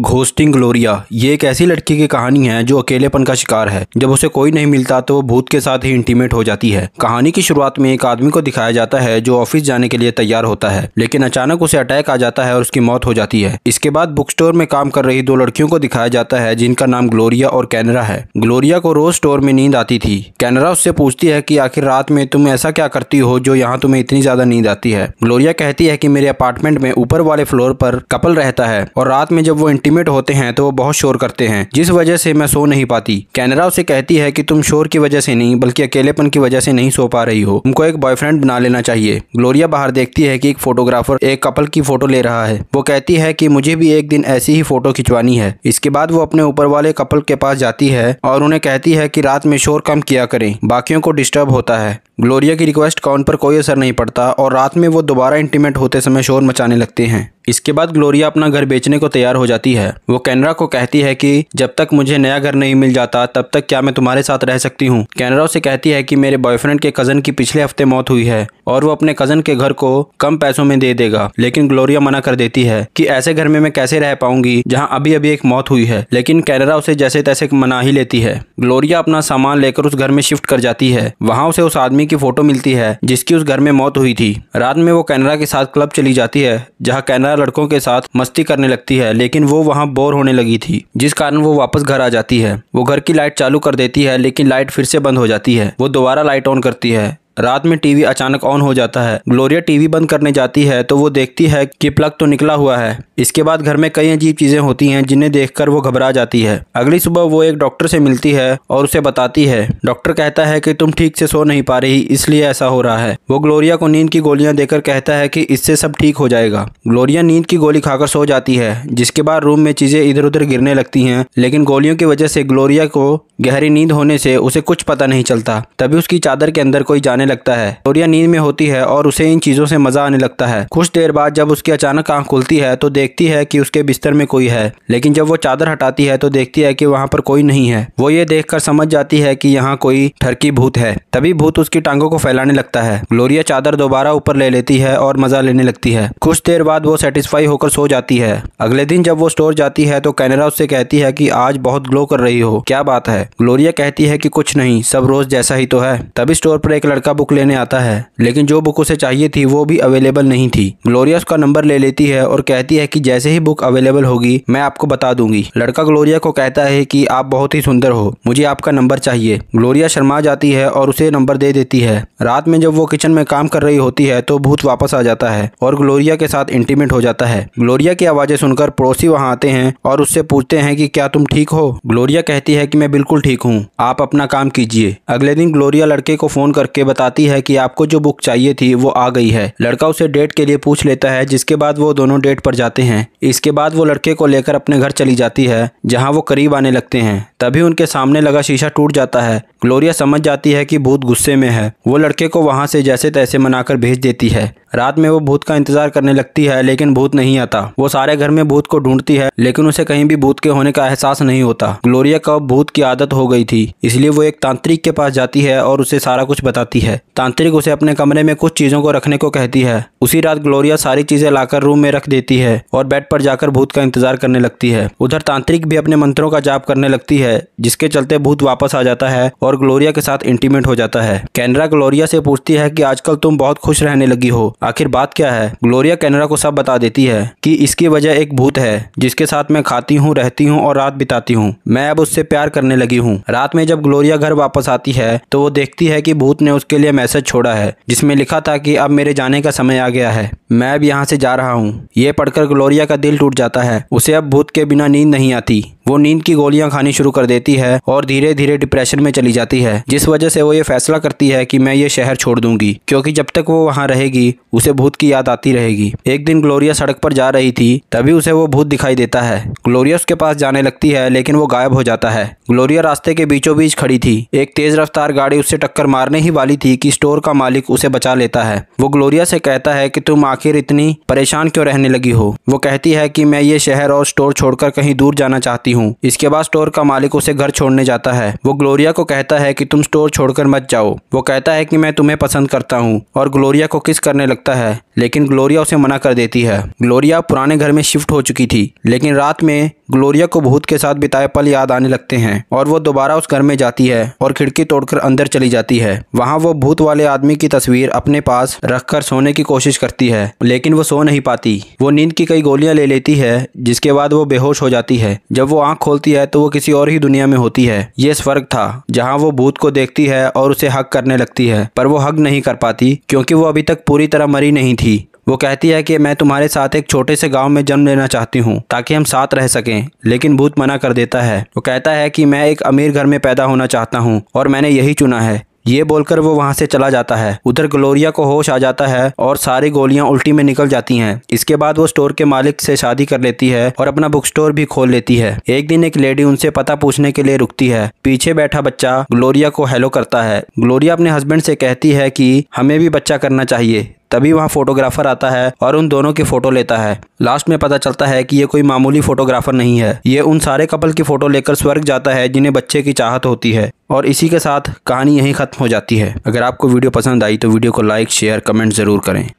ghosting Gloria ये एक ऐसी लड़की की कहानी है जो अकेलेपन का शिकार है जब उसे कोई नहीं मिलता तो वो भूत के साथ ही इंटीमेट हो जाती है कहानी की शुरुआत में एक आदमी को दिखाया जाता है जो ऑफिस जाने के लिए तैयार होता है लेकिन अचानक उसे अटैक आ जाता है और उसकी मौत हो जाती है इसके बाद बुक स्टोर में काम कर रही दो लड़कियों को दिखाया जाता है जिनका नाम ग्लोरिया और कैनरा है ग्लोरिया को रोज स्टोर में नींद आती थी कैनरा उससे पूछती है की आखिर रात में तुम ऐसा क्या करती हो जो यहाँ तुम्हें इतनी ज्यादा नींद आती है ग्लोरिया कहती है की मेरे अपार्टमेंट में ऊपर वाले फ्लोर पर कपल रहता है और रात में जब वो टीमेट होते हैं तो वो बहुत शोर करते हैं जिस वजह से मैं सो नहीं पाती कैनरा उसे कहती है कि तुम शोर की वजह से नहीं बल्कि अकेलेपन की वजह से नहीं सो पा रही हो तुमको एक बॉयफ्रेंड बना लेना चाहिए ग्लोरिया बाहर देखती है कि एक फोटोग्राफर एक कपल की फोटो ले रहा है वो कहती है कि मुझे भी एक दिन ऐसी ही फोटो खिंचवानी है इसके बाद वो अपने ऊपर वाले कपल के पास जाती है और उन्हें कहती है कि रात में शोर कम किया करें बाकियों को डिस्टर्ब होता है ग्लोरिया की रिक्वेस्ट उन पर कोई असर नहीं पड़ता और रात में वो दोबारा इंटीमेट होते समय शोर मचाने लगते हैं इसके बाद ग्लोरिया अपना घर बेचने को तैयार हो जाती है वो कैनरा को कहती है कि जब तक मुझे नया घर नहीं मिल जाता तब तक क्या मैं तुम्हारे साथ रह सकती हूँ कैनरा उसे कहती है कि मेरे बॉयफ्रेंड के कजन की पिछले हफ्ते मौत हुई है और वो अपने कजन के घर को कम पैसों में दे देगा लेकिन ग्लोरिया मना कर देती है कि ऐसे घर में मैं कैसे रह पाऊंगी जहाँ अभी अभी एक मौत हुई है लेकिन कैनरा उसे जैसे तैसे मना ही लेती है ग्लोरिया अपना सामान लेकर उस घर में शिफ्ट कर जाती है वहाँ उसे उस आदमी की फोटो मिलती है जिसकी उस घर में मौत हुई थी रात में वो कैनरा के साथ क्लब चली जाती है जहाँ कैनरा लड़कों के साथ मस्ती करने लगती है लेकिन वो वहाँ बोर होने लगी थी जिस कारण वो वापस घर आ जाती है वो घर की लाइट चालू कर देती है लेकिन लाइट फिर से बंद हो जाती है वो दोबारा लाइट ऑन करती है रात में टीवी अचानक ऑन हो जाता है ग्लोरिया टीवी बंद करने जाती है तो वो देखती है कि प्लग तो निकला हुआ है इसके बाद घर में कई अजीब चीजें होती हैं जिन्हें देखकर वो घबरा जाती है अगली सुबह वो एक डॉक्टर से मिलती है और उसे बताती है डॉक्टर कहता है कि तुम ठीक से सो नहीं पा रही इसलिए ऐसा हो रहा है वो ग्लोरिया को नींद की गोलियां देकर कहता है कि इससे सब ठीक हो जाएगा ग्लोरिया नींद की गोली खाकर सो जाती है जिसके बाद रूम में चीजें इधर उधर गिरने लगती है लेकिन गोलियों की वजह से ग्लोरिया को गहरी नींद होने से उसे कुछ पता नहीं चलता तभी उसकी चादर के अंदर कोई जाने लगता है सोरिया नींद में होती है और उसे इन चीज़ों से मजा आने लगता है कुछ देर बाद जब उसकी अचानक आंख खुलती है तो देखती है कि उसके बिस्तर में कोई है लेकिन जब वो चादर हटाती है तो देखती है कि वहाँ पर कोई नहीं है वो ये कर समझ जाती है कि यहाँ कोई ठरकी भूत है तभी भूत उसकी टांगों को फैलाने लगता है ग्लोरिया चादर दोबारा ऊपर ले लेती है और मजा लेने लगती है कुछ देर बाद वो सेटिस्फाई होकर सो जाती है अगले दिन जब वो स्टोर जाती है तो कैनरा उससे कहती है कि आज बहुत ग्लो कर रही हो क्या बात है ग्लोरिया कहती है कि कुछ नहीं सब रोज जैसा ही तो है तभी स्टोर पर एक लड़का बुक लेने आता है लेकिन जो बुक उसे चाहिए थी वो भी अवेलेबल नहीं थी ग्लोरिया उसका नंबर ले लेती है और कहती है कि जैसे ही बुक अवेलेबल होगी मैं आपको बता दूंगी लड़का ग्लोरिया को कहता है कि आप बहुत ही सुंदर हो मुझे आपका नंबर चाहिए ग्लोरिया शर्मा जाती है और उसे नंबर दे देती है रात में जब वो किचन में काम कर रही होती है तो भूत वापस आ जाता है और ग्लोरिया के साथ इंटीमेट हो जाता है ग्लोरिया की आवाजें सुनकर पड़ोसी वहाँ आते हैं और उससे पूछते हैं की क्या तुम ठीक हो ग्लोरिया कहती है की मैं बिल्कुल ठीक हूँ आप अपना काम कीजिए अगले दिन ग्लोरिया लड़के को फोन करके बताती है कि आपको जो बुक चाहिए थी वो आ गई है लड़का उसे डेट के लिए पूछ लेता है जिसके बाद वो दोनों डेट पर जाते हैं इसके बाद वो लड़के को लेकर अपने घर चली जाती है जहाँ वो करीब आने लगते हैं तभी उनके सामने लगा शीशा टूट जाता है ग्लोरिया समझ जाती है कि भूत गुस्से में है वो लड़के को वहाँ से जैसे तैसे मनाकर भेज देती है रात में वो भूत का इंतजार करने लगती है लेकिन भूत नहीं आता वो सारे घर में भूत को ढूंढती है लेकिन उसे कहीं भी भूत के होने का एहसास नहीं होता ग्लोरिया का भूत की आदत हो गई थी इसलिए वो एक तांत्रिक के पास जाती है और उसे सारा कुछ बताती है है तांत्रिक उसे अपने कमरे में कुछ चीजों को रखने को कहती है उसी रात ग्लोरिया सारी चीजें लाकर रूम में रख देती है और बेड पर जाकर भूत का इंतजार करने लगती है उधर तांत्रिक भी अपने मंत्रों का जाप करने लगती है जिसके चलते भूत वापस आ जाता है और ग्लोरिया के साथ इंटीमेट हो जाता है कैनरा ग्लोरिया से पूछती है की आजकल तुम बहुत खुश रहने लगी हो आखिर बात क्या है ग्लोरिया कैनरा को सब बता देती है की इसकी वजह एक भूत है जिसके साथ मैं खाती हूँ रहती हूँ और रात बिताती हूँ मैं अब उससे प्यार करने लगी हूँ रात में जब ग्लोरिया घर वापस आती है तो वो देखती है की भूत ने उसके लिए मैसेज छोड़ा है जिसमें लिखा था कि अब मेरे जाने का समय आ गया है मैं अब यहाँ से जा रहा हूँ ये पढ़कर ग्लोरिया का दिल टूट जाता है उसे अब भूत के बिना नींद नहीं आती वो नींद की गोलियां खानी शुरू कर देती है और धीरे धीरे डिप्रेशन में चली जाती है जिस वजह से वो ये फैसला करती है कि मैं ये शहर छोड़ दूंगी क्योंकि जब तक वो वहाँ रहेगी उसे भूत की याद आती रहेगी एक दिन ग्लोरिया सड़क पर जा रही थी तभी उसे वो भूत दिखाई देता है ग्लोरिया उसके पास जाने लगती है लेकिन वो गायब हो जाता है ग्लोरिया रास्ते के बीचों बीच खड़ी थी एक तेज रफ्तार गाड़ी उससे टक्कर मारने ही वाली थी कि स्टोर का मालिक उसे बचा लेता है वो ग्लोरिया से कहता है कि तुम आखिर इतनी परेशान क्यों रहने लगी हो वो कहती है कि मैं ये शहर और स्टोर छोड़कर कहीं दूर जाना चाहती हूँ हूँ इसके बाद स्टोर का मालिक उसे घर छोड़ने जाता है वो ग्लोरिया को कहता है कि तुम स्टोर छोड़कर मत जाओ वो कहता है कि मैं तुम्हें पसंद करता हूँ और ग्लोरिया को किस करने लगता है लेकिन ग्लोरिया उसे मना कर देती है ग्लोरिया पुराने घर में शिफ्ट हो चुकी थी लेकिन रात में ग्लोरिया को भूत के साथ बिताए पल याद आने लगते हैं और वो दोबारा उस घर में जाती है और खिड़की तोड़कर अंदर चली जाती है वहाँ वो भूत वाले आदमी की तस्वीर अपने पास रखकर सोने की कोशिश करती है लेकिन वो सो नहीं पाती वो नींद की कई गोलियां ले लेती है जिसके बाद वो बेहोश हो जाती है जब वो आंख खोलती है तो वो किसी और ही दुनिया में होती है ये स्वर्ग था जहाँ वो भूत को देखती है और उसे हक करने लगती है पर वो हक नहीं कर पाती क्योंकि वो अभी तक पूरी तरह मरी नहीं थी वो कहती है कि मैं तुम्हारे साथ एक छोटे से गांव में जन्म लेना चाहती हूँ ताकि हम साथ रह सकें लेकिन भूत मना कर देता है वो कहता है कि मैं एक अमीर घर में पैदा होना चाहता हूँ और मैंने यही चुना है ये बोलकर वो वहां से चला जाता है उधर ग्लोरिया को होश आ जाता है और सारी गोलियां उल्टी में निकल जाती हैं इसके बाद वो स्टोर के मालिक से शादी कर लेती है और अपना बुक स्टोर भी खोल लेती है एक दिन एक लेडी उनसे पता पूछने के लिए रुकती है पीछे बैठा बच्चा ग्लोरिया को हेलो करता है ग्लोरिया अपने हस्बैंड से कहती है कि हमें भी बच्चा करना चाहिए तभी वहाँ फोटोग्राफर आता है और उन दोनों की फोटो लेता है लास्ट में पता चलता है कि ये कोई मामूली फोटोग्राफर नहीं है ये उन सारे कपल की फोटो लेकर स्वर्ग जाता है जिन्हें बच्चे की चाहत होती है और इसी के साथ कहानी यहीं खत्म हो जाती है अगर आपको वीडियो पसंद आई तो वीडियो को लाइक शेयर कमेंट जरूर करें